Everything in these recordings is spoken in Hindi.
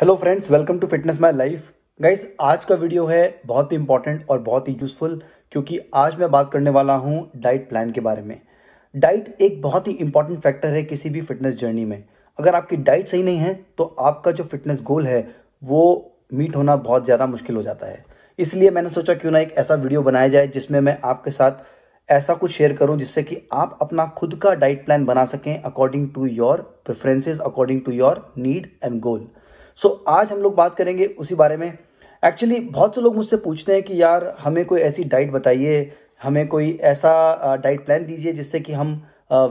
hello friends welcome to fitness my life guys आज का वीडियो है बहुत ही इंपॉर्टेंट और बहुत ही यूजफुल क्योंकि आज मैं बात करने वाला हूं डाइट प्लान के बारे में डाइट एक बहुत ही इंपॉर्टेंट फैक्टर है किसी भी फिटनेस जर्नी में अगर आपकी डाइट सही नहीं है तो आपका जो फिटनेस गोल है वो मीट होना बहुत ज़्यादा मुश्किल हो जाता है इसलिए मैंने सोचा क्यों ना एक ऐसा वीडियो बनाया जाए जिसमें मैं आपके साथ ऐसा कुछ शेयर करूं जिससे कि आप अपना खुद का डाइट प्लान बना सकें according to your preferences according to your need and goal so so, आज हम लोग बात करेंगे उसी बारे में एक्चुअली बहुत से लोग मुझसे पूछते हैं कि यार हमें कोई ऐसी डाइट बताइए हमें कोई ऐसा डाइट प्लान दीजिए जिससे कि हम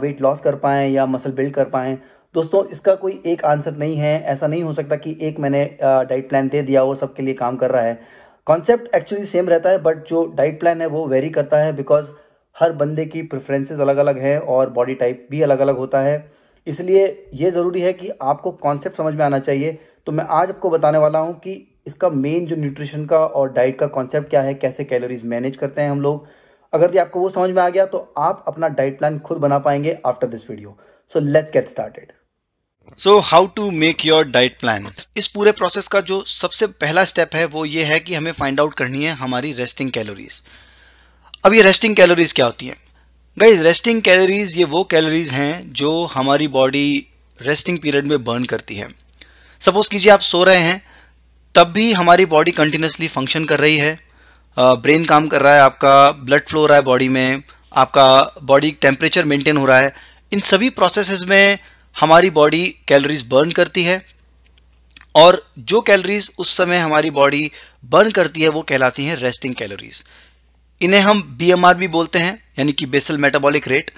वेट लॉस कर पाएँ या मसल बिल्ड कर पाएँ दोस्तों इसका कोई एक आंसर नहीं है ऐसा नहीं हो सकता कि एक मैंने डाइट प्लान दे दिया वो सबके लिए काम कर रहा है कॉन्सेप्ट एक्चुअली सेम रहता है बट जो डाइट प्लान है वो वेरी करता है बिकॉज हर बंदे की प्रेफरेंसेस अलग अलग हैं और बॉडी टाइप भी अलग अलग होता है इसलिए ये ज़रूरी है कि आपको कॉन्सेप्ट समझ में आना चाहिए तो मैं आज आपको बताने वाला हूँ कि इसका मेन जो न्यूट्रिशन का और डाइट का कॉन्सेप्ट क्या है कैसे कैलोरीज मैनेज करते हैं हम लोग अगर ये आपको वो समझ में आ गया तो आप अपना डाइट प्लान खुद बना पाएंगे after this video so let's get started so how to make your diet plan इस पूरे प्रोसेस का जो सबसे पहला स्टेप है वो ये है कि हमें फाइंड आउट करनी है हमारी रेस्टिंग कैलोरीज अब ये रेस्टिंग कैलोरीज क्या होती हैं गाइज रेस्टिंग कैलोरीज ये वो कैलोरीज हैं जो हमारी बॉडी रेस्टिंग पीरियड में बर्न करती है सपोज कीजिए आप सो रहे हैं तब भी हमारी बॉडी कंटिन्यूसली फंक्शन कर रही है ब्रेन काम कर रहा है आपका ब्लड फ्लो हो रहा है बॉडी में आपका बॉडी टेम्परेचर मेंटेन हो रहा है इन सभी प्रोसेसेस में हमारी बॉडी कैलोरीज बर्न करती है और जो कैलोरीज उस समय हमारी बॉडी बर्न करती है वो कहलाती हैं रेस्टिंग कैलोरीज इन्हें हम बी भी बोलते हैं यानी कि बेसल मेटाबॉलिक रेट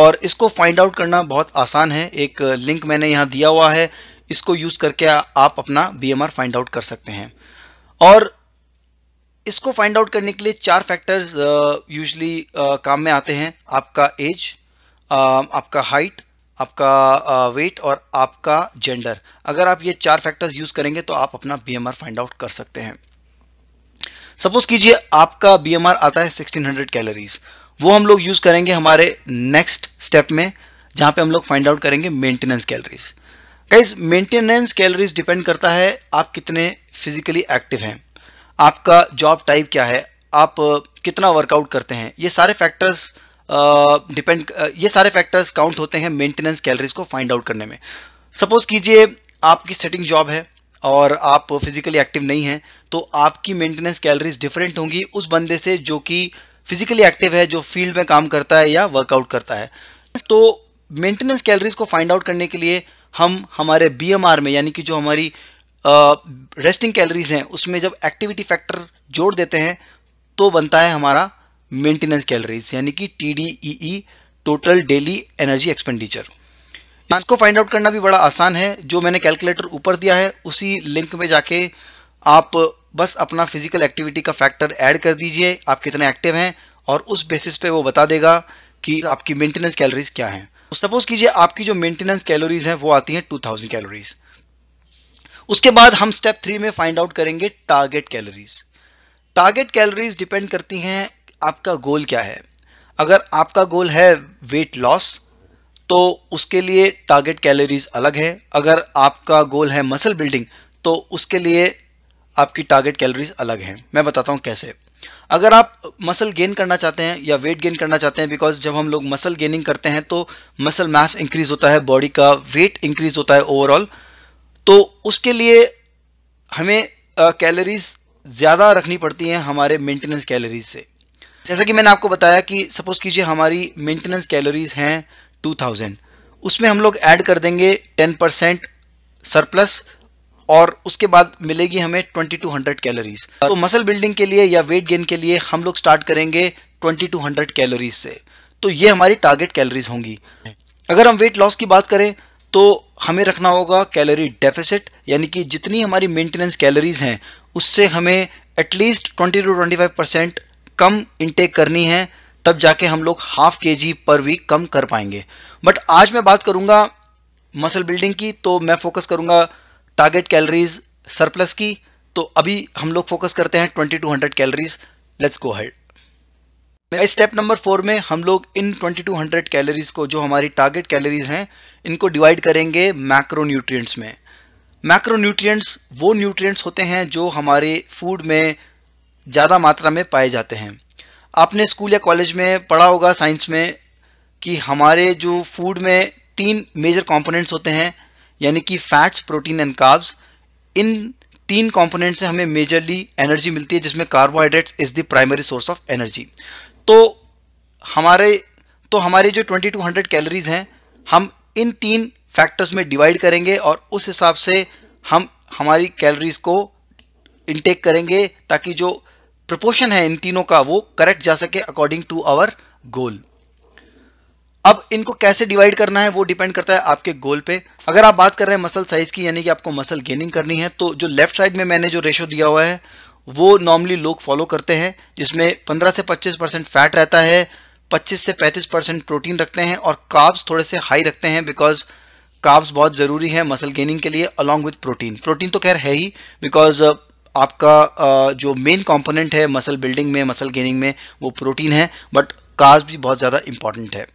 और इसको फाइंड आउट करना बहुत आसान है एक लिंक मैंने यहां दिया हुआ है इसको यूज करके आप अपना बी फाइंड आउट कर सकते हैं और इसको फाइंड आउट करने के लिए चार फैक्टर्स यूजली uh, uh, काम में आते हैं आपका एज uh, आपका हाइट आपका वेट और आपका जेंडर अगर आप ये चार फैक्टर्स यूज करेंगे तो आप अपना बी फाइंड आउट कर सकते हैं सपोज कीजिए आपका बी आता है 1600 कैलोरीज वो हम लोग यूज करेंगे हमारे नेक्स्ट स्टेप में जहां पे हम लोग फाइंड आउट करेंगे maintenance calories guys maintenance calories depend करता है आप कितने फिजिकली एक्टिव हैं आपका जॉब टाइप क्या है आप कितना वर्कआउट करते हैं ये सारे फैक्टर्स डिपेंड ये सारे फैक्टर्स काउंट होते हैं मेंटेनेंस कैलोरीज को फाइंड आउट करने में सपोज कीजिए आपकी सेटिंग जॉब है और आप फिजिकली एक्टिव नहीं हैं तो आपकी मेंटेनेंस कैलोरीज डिफरेंट होंगी उस बंदे से जो कि फिजिकली एक्टिव है जो फील्ड में काम करता है या वर्कआउट करता है तो मेंटेनेंस कैलोरीज को फाइंड आउट करने के लिए हम हमारे बी में यानी कि जो हमारी रेस्टिंग कैलरीज कैलोरीज हैं उसमें जब एक्टिविटी फैक्टर जोड़ देते हैं तो बनता है हमारा मेंटेनेंस कैलोरीज यानी कि T D E total daily energy expenditure इसको फाइंड आउट करना भी बड़ा आसान है जो मैंने कैलकुलेटर ऊपर दिया है उसी लिंक में जाके आप बस अपना फिजिकल एक्टिविटी का फैक्टर ऐड कर दीजिए आप कितने एक्टिव हैं और उस बेसिस पे वो बता देगा कि आपकी मेंटेनेंस कैलोरीज क्या हैं सपोज कीजिए आपकी जो मेंटेनेंस कैलोरीज है वो आती है 2000 कैलोरीज उसके बाद हम स्टेप थ्री में फाइंड आउट करेंगे target calories target calories depend करती हैं आपका गोल क्या है अगर आपका गोल है वेट लॉस तो उसके लिए टारगेट कैलोरीज अलग है अगर आपका गोल है मसल बिल्डिंग तो उसके लिए आपकी टारगेट कैलोरीज अलग है मैं बताता हूं कैसे अगर आप मसल गेन करना चाहते हैं या वेट गेन करना चाहते हैं बिकॉज जब हम लोग मसल गेनिंग करते हैं तो मसल मास इंक्रीज होता है बॉडी का वेट इंक्रीज होता है ओवरऑल तो उसके लिए हमें कैलोरीज ज़्यादा रखनी पड़ती हैं हमारे मेंटेनेंस कैलोरीज से जैसा कि मैंने आपको बताया कि सपोज कीजिए हमारी मेंटेनेंस कैलोरीज हैं 2000 उसमें हम लोग ऐड कर देंगे 10 परसेंट सरप्लस और उसके बाद मिलेगी हमें 2200 कैलोरीज तो मसल बिल्डिंग के लिए या वेट गेन के लिए हम लोग स्टार्ट करेंगे 2200 कैलोरीज से तो ये हमारी टारगेट कैलोरीज होंगी अगर हम वेट लॉस की बात करें तो हमें रखना होगा कैलोरी डेफिसिट यानी कि जितनी हमारी मेंटेनेंस कैलोरीज हैं उससे हमें एटलीस्ट 20 टू 25 परसेंट कम इनटेक करनी है तब जाके हम लोग हाफ के जी पर वीक कम कर पाएंगे बट आज मैं बात करूंगा मसल बिल्डिंग की तो मैं फोकस करूंगा टारगेट कैलोरीज सरप्लस की तो अभी हम लोग फोकस करते हैं 2200 calories let's go ahead step number four में हम लोग इन 2200 कैलोरीज को जो हमारी टारगेट कैलोरीज हैं इनको डिवाइड करेंगे मैक्रोन्यूट्रिएंट्स में मैक्रोन्यूट्रिएंट्स वो न्यूट्रिएंट्स होते हैं जो हमारे फूड में ज़्यादा मात्रा में पाए जाते हैं आपने स्कूल या कॉलेज में पढ़ा होगा साइंस में कि हमारे जो फूड में तीन मेजर कॉम्पोनेंट्स होते हैं यानी कि फैट्स प्रोटीन एंड कार्ब्स इन तीन कंपोनेंट से हमें मेजरली एनर्जी मिलती है जिसमें carbohydrate is the primary source of energy तो हमारे तो हमारे जो 2200 कैलोरीज हैं हम इन तीन फैक्टर्स में डिवाइड करेंगे और उस हिसाब से हम हमारी कैलोरीज को इनटेक करेंगे ताकि जो प्रपोर्शन है इन तीनों का वो करेक्ट जा सके अकॉर्डिंग टू आवर गोल अब इनको कैसे डिवाइड करना है वो डिपेंड करता है आपके गोल पे अगर आप बात कर रहे हैं मसल साइज की यानी कि आपको मसल गेनिंग करनी है तो जो लेफ्ट साइड में मैंने जो रेशो दिया हुआ है वो नॉर्मली लोग फॉलो करते हैं जिसमें 15 से 25 परसेंट फैट रहता है 25 से 35 परसेंट प्रोटीन रखते हैं और काब्स थोड़े से हाई रखते हैं बिकॉज काब्स बहुत ज़रूरी है मसल गेनिंग के लिए अलॉन्ग विथ प्रोटीन प्रोटीन तो खैर है ही बिकॉज uh, आपका uh, जो मेन कॉम्पोनेंट है मसल बिल्डिंग में मसल गेनिंग में वो प्रोटीन है बट काब्स भी बहुत ज़्यादा इंपॉर्टेंट है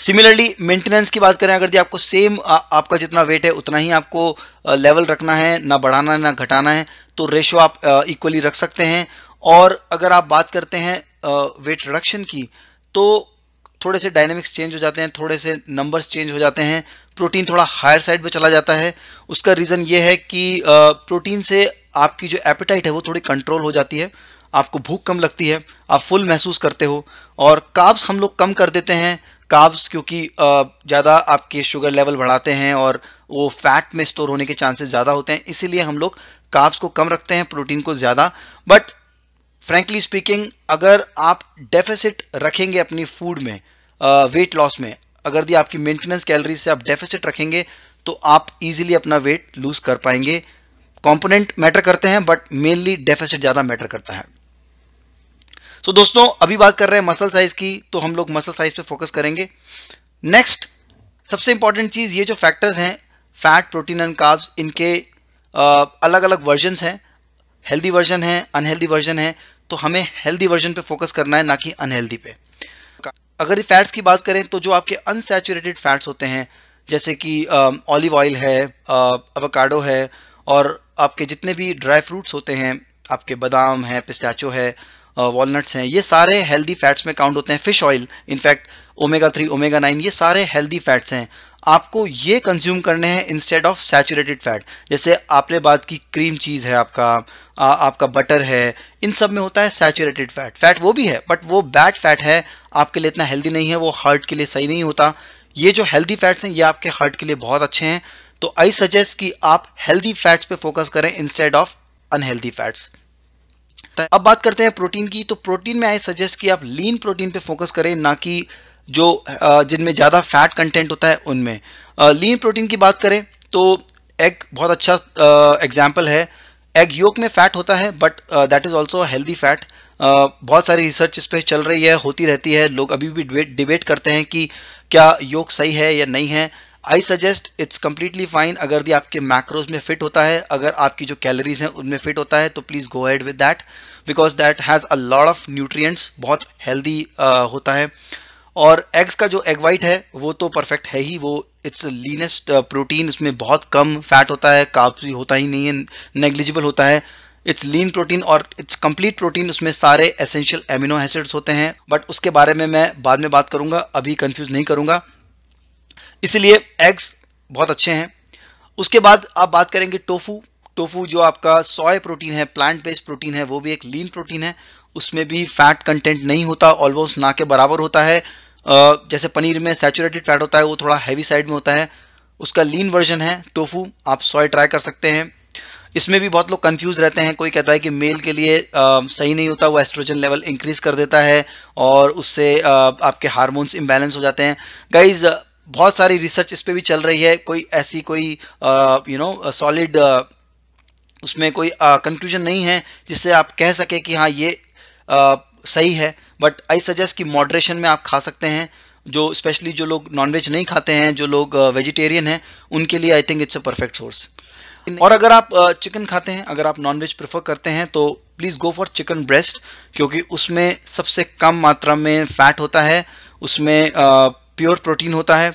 सिमिलरली मेंटेनेंस की बात करें अगर जी आपको सेम आपका जितना वेट है उतना ही आपको लेवल रखना है ना बढ़ाना है ना घटाना है तो रेशो आप इक्वली रख सकते हैं और अगर आप बात करते हैं वेट रिडक्शन की तो थोड़े से डायनेमिक्स चेंज हो जाते हैं थोड़े से नंबर्स चेंज हो जाते हैं प्रोटीन थोड़ा हायर साइड पे चला जाता है उसका रीज़न ये है कि प्रोटीन से आपकी जो एपेटाइट है वो थोड़ी कंट्रोल हो जाती है आपको भूख कम लगती है आप फुल महसूस करते हो और काब्स हम लोग कम कर देते हैं काव्स क्योंकि ज़्यादा आपके शुगर लेवल बढ़ाते हैं और वो फैट में स्टोर होने के चांसेस ज़्यादा होते हैं इसीलिए हम लोग काव्स को कम रखते हैं प्रोटीन को ज़्यादा बट फ्रैंकली स्पीकिंग अगर आप डेफिसिट रखेंगे अपनी फूड में वेट लॉस में अगर दी आपकी मेंटेनेंस कैलोरीज से आप डेफिसिट रखेंगे तो आप इजीली अपना वेट लूज कर पाएंगे कंपोनेंट मैटर करते हैं बट मेनली डेफिसिट ज़्यादा मैटर करता है सो so, दोस्तों अभी बात कर रहे हैं मसल साइज की तो हम लोग मसल साइज पे फोकस करेंगे नेक्स्ट सबसे इंपॉर्टेंट चीज ये जो फैक्टर्स हैं फैट प्रोटीन एंड काब्स इनके अलग अलग वर्जन हैं हेल्दी वर्जन है अनहेल्दी वर्जन है तो हमें हेल्दी वर्जन पे फोकस करना है ना कि अनहेल्दी पे अगर फैट्स की बात करें तो जो आपके अनसेचुरेटेड फैट्स होते हैं जैसे कि ऑलिव ऑयल है अवोकाडो है और आपके जितने भी ड्राई फ्रूट्स होते हैं आपके बादाम है पिस्टाचो है वॉलनट्स हैं ये सारे हेल्दी फैट्स में काउंट होते हैं fish oil in fact omega three omega nine ये सारे हेल्दी फैट्स हैं आपको ये कंज्यूम करने हैं इंस्टेड ऑफ सैचुरेटेड फैट जैसे आपने बात की क्रीम चीज़ है आपका आ, आपका बटर है इन सब में होता है सैचुरेटेड फैट फैट वो भी है बट वो बैड फैट है आपके लिए इतना हेल्दी नहीं है वो हार्ट के लिए सही नहीं होता ये जो हेल्दी फैट्स हैं ये आपके हार्ट के लिए बहुत अच्छे हैं तो आई सजेस्ट कि आप हेल्दी फैट्स पे फोकस करें इंस्टेड ऑफ अनहेल्दी फैट्स सकता है अब बात करते हैं प्रोटीन की तो प्रोटीन में आई सजेस्ट कि आप लीन प्रोटीन पे फोकस करें ना कि जो जिनमें ज़्यादा फैट कंटेंट होता है उनमें लीन प्रोटीन की बात करें तो एग बहुत अच्छा एग्जाम्पल है एग योग में फैट होता है but that is also healthy fat बहुत सारी रिसर्च इस पर चल रही है होती रहती है लोग अभी भी डिबेट करते हैं कि क्या योग सही है या नहीं है I suggest it's completely fine अगर दी आपके मैक्रोज में फिट होता है अगर आपकी जो कैलोरीज हैं उनमें फिट होता है तो please go ahead with that because that has a lot of nutrients बहुत हेल्दी uh, होता है और एग्स का जो एग वाइट है वो तो परफेक्ट है ही वो इट्स लीनेस्ट प्रोटीन इसमें बहुत कम फैट होता है काफी होता ही नहीं है नेग्लिजिबल होता है इट्स लीन प्रोटीन और इट्स कंप्लीट प्रोटीन उसमें सारे एसेंशियल एमिनो एसिड्स होते हैं बट उसके बारे में मैं बाद में बात करूंगा अभी कंफ्यूज नहीं करूंगा इसीलिए एग्स बहुत अच्छे हैं उसके बाद आप बात करेंगे टोफू टोफू जो आपका सॉय प्रोटीन है प्लांट बेस्ड प्रोटीन है वो भी एक लीन प्रोटीन है उसमें भी फैट कंटेंट नहीं होता ऑलमोस्ट ना के बराबर होता है जैसे पनीर में सैचुरेटेड फैट होता है वो थोड़ा हैवी साइड में होता है उसका लीन वर्जन है टोफू आप सॉय ट्राई कर सकते हैं इसमें भी बहुत लोग कंफ्यूज रहते हैं कोई कहता है कि मेल के लिए आ, सही नहीं होता वो एस्ट्रोजन लेवल इंक्रीज कर देता है और उससे आ, आपके हार्मोन्स इम्बैलेंस हो जाते हैं गाइज बहुत सारी रिसर्च इस पर भी चल रही है कोई ऐसी कोई यू नो सॉलिड उसमें कोई कंक्लूजन नहीं है जिससे आप कह सके कि हाँ ये आ, सही है बट आई सजेस्ट कि मॉडरेशन में आप खा सकते हैं जो स्पेशली जो लोग नॉनवेज नहीं खाते हैं जो लोग वेजिटेरियन हैं उनके लिए I think it's a perfect source और अगर आप चिकन खाते हैं अगर आप नॉनवेज प्रेफर करते हैं तो please go for chicken breast क्योंकि उसमें सबसे कम मात्रा में फैट होता है उसमें प्योर प्रोटीन होता है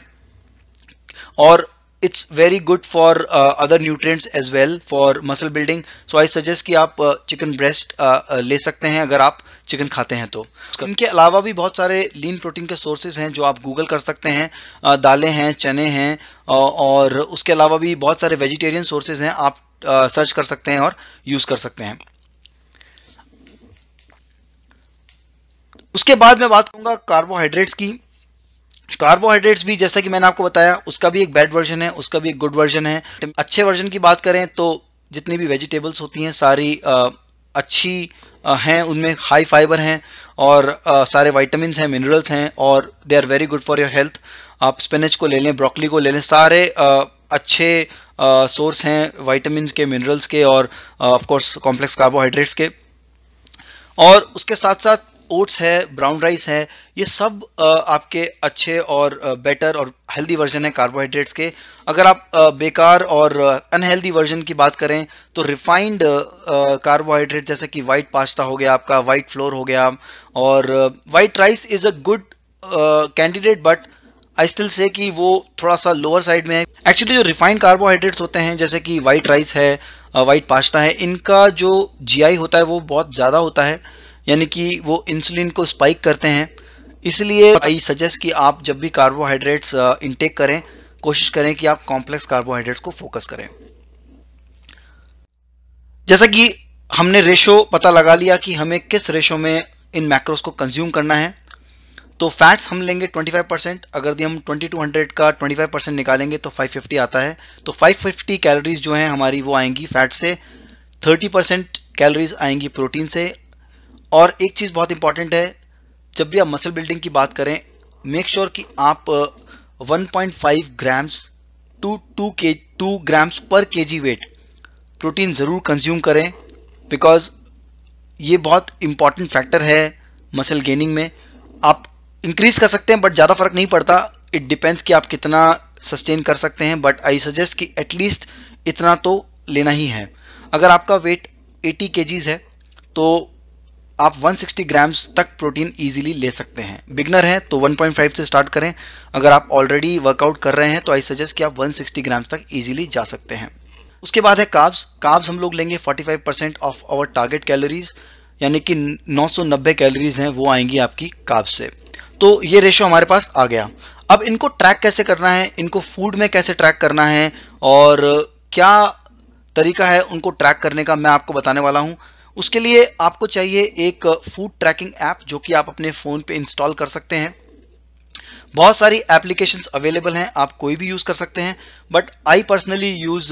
और it's very good for other nutrients as well for muscle building so I suggest कि आप chicken uh, breast uh, uh, ले सकते हैं अगर आप चिकन खाते हैं तो इनके अलावा भी बहुत सारे लीन प्रोटीन के सोर्सेज हैं जो आप गूगल कर सकते हैं uh, दालें हैं चने हैं uh, और उसके अलावा भी बहुत सारे वेजिटेरियन सोर्सेज हैं आप सर्च uh, कर सकते हैं और यूज़ कर सकते हैं उसके बाद मैं बात करूंगा कार्बोहाइड्रेट्स की कार्बोहाइड्रेट्स भी जैसा कि मैंने आपको बताया उसका भी एक बैड वर्जन है उसका भी एक गुड वर्जन है अच्छे वर्जन की बात करें तो जितनी भी वेजिटेबल्स होती हैं सारी आ, अच्छी हैं उनमें हाई फाइबर हैं और आ, सारे वाइटमिन हैं मिनरल्स हैं और they are very good for your health आप स्पिनच को ले लें ब्रोकली को ले लें सारे आ, अच्छे सोर्स हैं वाइटमिन के मिनरल्स के और ऑफकोर्स कॉम्प्लेक्स कार्बोहाइड्रेट्स के और उसके साथ साथ ओट्स है ब्राउन राइस है ये सब आपके अच्छे और बेटर और हेल्दी वर्जन है कार्बोहाइड्रेट्स के अगर आप बेकार और अनहेल्दी वर्जन की बात करें तो रिफाइंड कार्बोहाइड्रेट जैसे कि वाइट पास्ता हो गया आपका वाइट फ्लोर हो गया और white rice is a good candidate but I still say कि वो थोड़ा सा लोअर साइड में है एक्चुअली जो रिफाइंड कार्बोहाइड्रेट्स होते हैं जैसे कि वाइट राइस है वाइट पास्ता है इनका जो जीआई होता है वो बहुत ज़्यादा होता है यानी कि वो इंसुलिन को स्पाइक करते हैं इसलिए आई सजेस्ट कि आप जब भी कार्बोहाइड्रेट्स इंटेक uh, करें कोशिश करें कि आप कॉम्प्लेक्स कार्बोहाइड्रेट्स को फोकस करें जैसा कि हमने रेशो पता लगा लिया कि हमें किस रेशो में इन मैक्रोस को कंज्यूम करना है तो फैट्स हम लेंगे 25 परसेंट अगर हम 2200 का 25 परसेंट निकालेंगे तो 550 आता है तो 550 कैलोरीज जो हैं हमारी वो आएंगी फैट से 30 परसेंट कैलोरीज आएंगी प्रोटीन से और एक चीज़ बहुत इंपॉर्टेंट है जब भी आप मसल बिल्डिंग की बात करें मेक श्योर sure कि आप 1.5 ग्राम्स टू टू के two grams per K G weight protein ज़रूर कंज्यूम करें बिकॉज ये बहुत इंपॉर्टेंट फैक्टर है मसल गेनिंग में आप इंक्रीज कर सकते हैं बट ज़्यादा फर्क नहीं पड़ता इट डिपेंड्स कि आप कितना सस्टेन कर सकते हैं बट आई सजेस्ट कि एटलीस्ट इतना तो लेना ही है अगर आपका वेट 80 केजीज है तो आप 160 ग्राम्स तक प्रोटीन इजीली ले सकते हैं बिगनर हैं तो 1.5 से स्टार्ट करें अगर आप ऑलरेडी वर्कआउट कर रहे हैं तो आई सजेस्ट कि आप 160 ग्राम्स तक इजीली जा सकते हैं उसके बाद है काब्स काब्स हम लोग लेंगे 45% ऑफ आवर टारगेट कैलोरीज यानी कि 990 कैलोरीज हैं वो आएंगी आपकी काब्स से तो ये रेशियो हमारे पास आ गया अब इनको ट्रैक कैसे करना है इनको फूड में कैसे ट्रैक करना है और क्या तरीका है उनको ट्रैक करने का मैं आपको बताने वाला हूं उसके लिए आपको चाहिए एक फूड ट्रैकिंग ऐप जो कि आप अपने फ़ोन पे इंस्टॉल कर सकते हैं बहुत सारी एप्लीकेशंस अवेलेबल हैं आप कोई भी यूज़ कर सकते हैं but I personally use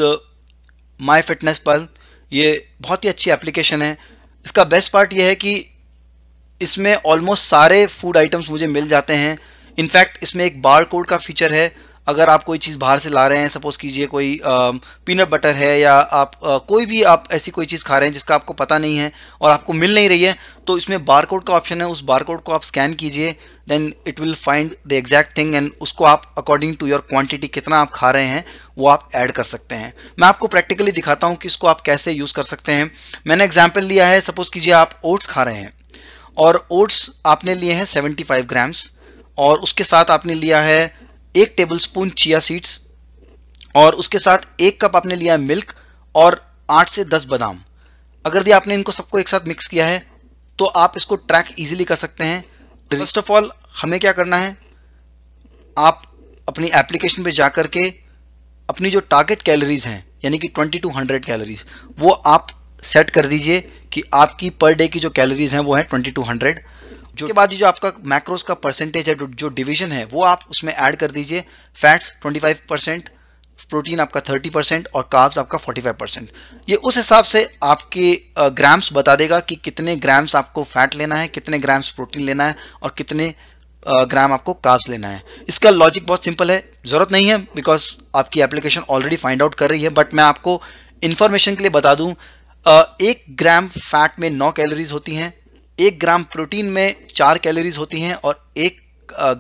MyFitnessPal ये बहुत ही अच्छी एप्लीकेशन है इसका बेस्ट पार्ट ये है कि इसमें ऑलमोस्ट सारे फूड आइटम्स मुझे मिल जाते हैं इनफैक्ट इसमें एक बार कोड का फीचर है अगर आप कोई चीज़ बाहर से ला रहे हैं सपोज कीजिए कोई पीनट बटर है या आप आ, कोई भी आप ऐसी कोई चीज़ खा रहे हैं जिसका आपको पता नहीं है और आपको मिल नहीं रही है तो इसमें बारकोड का ऑप्शन है उस बारकोड को आप स्कैन कीजिए then it will find the exact thing and उसको आप अकॉर्डिंग टू योर क्वांटिटी कितना आप खा रहे हैं वो आप ऐड कर सकते हैं मैं आपको प्रैक्टिकली दिखाता हूँ कि इसको आप कैसे यूज़ कर सकते हैं मैंने एग्जाम्पल लिया है सपोज कीजिए आप ओट्स खा रहे हैं और ओट्स आपने लिए हैं 75 ग्राम्स और उसके साथ आपने लिया है एक टेबलस्पून चिया सीड्स और उसके साथ एक कप आपने लिया है मिल्क और आठ से दस बादाम अगर दी आपने इनको सबको एक साथ मिक्स किया है तो आप इसको ट्रैक इजीली कर सकते हैं फर्स्ट ऑफ ऑल हमें क्या करना है आप अपनी एप्लीकेशन पे जाकर के अपनी जो टारगेट कैलोरीज हैं यानी कि 2200 कैलोरीज वो आप सेट कर दीजिए कि आपकी पर डे की जो कैलोरीज हैं वो है 2200 जो के बाद जो आपका मैक्रोस का परसेंटेज है जो डिवीजन है वो आप उसमें ऐड कर दीजिए फैट्स 25 परसेंट प्रोटीन आपका 30 परसेंट और कार्ब्स आपका 45 परसेंट ये उस हिसाब से आपके ग्राम्स बता देगा कि कितने ग्राम्स आपको फैट लेना है कितने ग्राम्स प्रोटीन लेना है और कितने ग्राम आपको कार्ब्स लेना है इसका लॉजिक बहुत सिंपल है ज़रूरत नहीं है बिकॉज आपकी एप्लीकेशन ऑलरेडी फाइंड आउट कर रही है बट मैं आपको इन्फॉर्मेशन के लिए बता दूं एक ग्राम फैट में नौ कैलोरीज होती हैं एक ग्राम प्रोटीन में चार कैलोरीज होती हैं और एक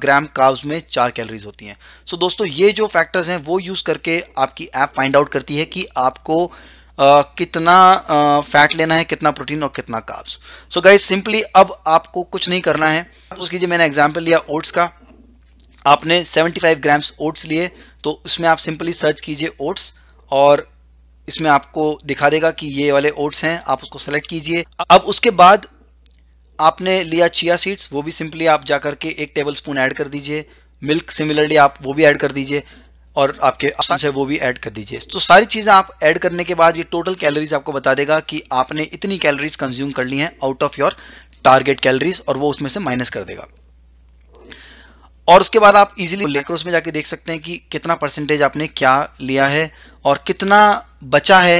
ग्राम काव्स में चार कैलोरीज होती हैं सो so, दोस्तों ये जो फैक्टर्स हैं वो यूज़ करके आपकी ऐप फाइंड आउट करती है कि आपको Uh, कितना फैट uh, लेना है कितना प्रोटीन और कितना काब्स सो गाइज सिंपली अब आपको कुछ नहीं करना है उसकी मैंने एग्जाम्पल लिया ओट्स का आपने 75 ग्राम्स ओट्स लिए तो इसमें आप सिंपली सर्च कीजिए ओट्स और इसमें आपको दिखा देगा कि ये वाले ओट्स हैं आप उसको सेलेक्ट कीजिए अब उसके बाद आपने लिया चिया सीड्स वो भी सिंपली आप जाकर के एक टेबल स्पून ऐड कर दीजिए मिल्क सिमिलरली आप वो भी ऐड कर दीजिए और आपके ऑप्शन है वो भी ऐड कर दीजिए तो सारी चीज़ें आप ऐड करने के बाद ये टोटल कैलोरीज आपको बता देगा कि आपने इतनी कैलोरीज कंज्यूम कर ली हैं out of your target calories और वो उसमें से माइनस कर देगा और उसके बाद आप इजिली लेक्रोस में जाके देख सकते हैं कि कितना परसेंटेज आपने क्या लिया है और कितना बचा है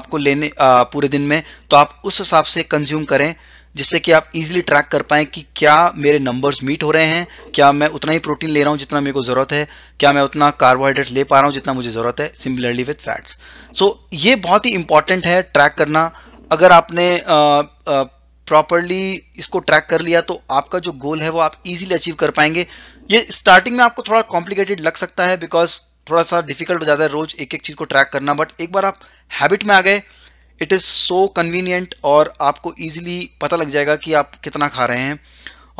आपको लेने आ, पूरे दिन में तो आप उस हिसाब से कंज्यूम करें जिससे कि आप इजीली ट्रैक कर पाएं कि क्या मेरे नंबर्स मीट हो रहे हैं क्या मैं उतना ही प्रोटीन ले रहा हूं जितना मेरे को ज़रूरत है क्या मैं उतना कार्बोहाइड्रेट ले पा रहा हूं जितना मुझे ज़रूरत है सिमिलरली विथ फैट्स सो ये बहुत ही इंपॉर्टेंट है ट्रैक करना अगर आपने प्रॉपरली इसको ट्रैक कर लिया तो आपका जो गोल है वो आप इजिली अचीव कर पाएंगे ये स्टार्टिंग में आपको थोड़ा कॉम्प्लिकेटेड लग सकता है बिकॉज थोड़ा सा डिफिकल्ट हो जाता है रोज एक एक चीज़ को ट्रैक करना बट एक बार आप हैबिट में आ गए इट इज़ सो कन्वीनियंट और आपको ईजिली पता लग जाएगा कि आप कितना खा रहे हैं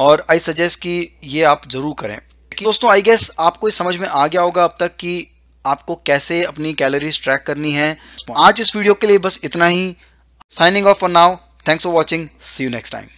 और आई सजेस्ट कि ये आप ज़रूर करें कि दोस्तों आई गेस आपको समझ में आ गया होगा अब तक कि आपको कैसे अपनी कैलोरीज ट्रैक करनी है आज इस वीडियो के लिए बस इतना ही signing off for now thanks for watching see you next time